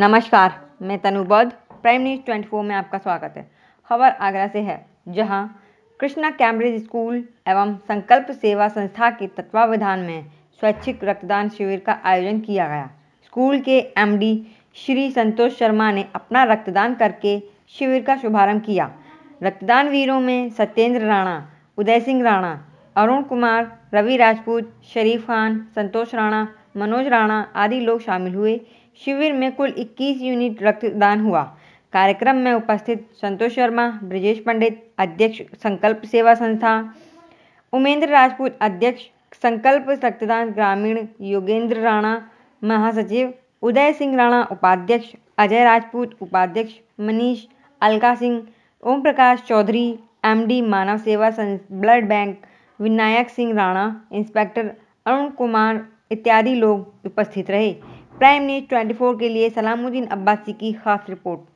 नमस्कार मैं तनु बौद्ध प्राइम न्यूज ट्वेंटी फोर में आपका स्वागत है खबर आगरा से है जहां कृष्णा कैम्ब्रिज स्कूल एवं संकल्प सेवा संस्था के तत्वावधान में स्वैच्छिक रक्तदान शिविर का आयोजन किया गया स्कूल के एमडी श्री संतोष शर्मा ने अपना रक्तदान करके शिविर का शुभारंभ किया रक्तदान वीरों में सत्येंद्र राणा उदय सिंह राणा अरुण कुमार रवि राजपूत शरीफ खान संतोष राणा मनोज राणा आदि लोग शामिल हुए शिविर में कुल 21 यूनिट रक्तदान हुआ कार्यक्रम में उपस्थित संतोष शर्मा ब्रजेश पंडित अध्यक्ष संकल्प सेवा संस्था उमेंद्र राजपूत अध्यक्ष संकल्प रक्तदान ग्रामीण योगेंद्र राणा महासचिव उदय सिंह राणा उपाध्यक्ष अजय राजपूत उपाध्यक्ष Manish Alka Singh Om Prakash Chaudhary MD Manav Seva blood bank Vinayak Singh Rana inspector Arun Kumar इत्यादि लोग उपस्थित रहे प्राइम न्यूज 24 के लिए सलामुद्दीन अब्बासी की खास रिपोर्ट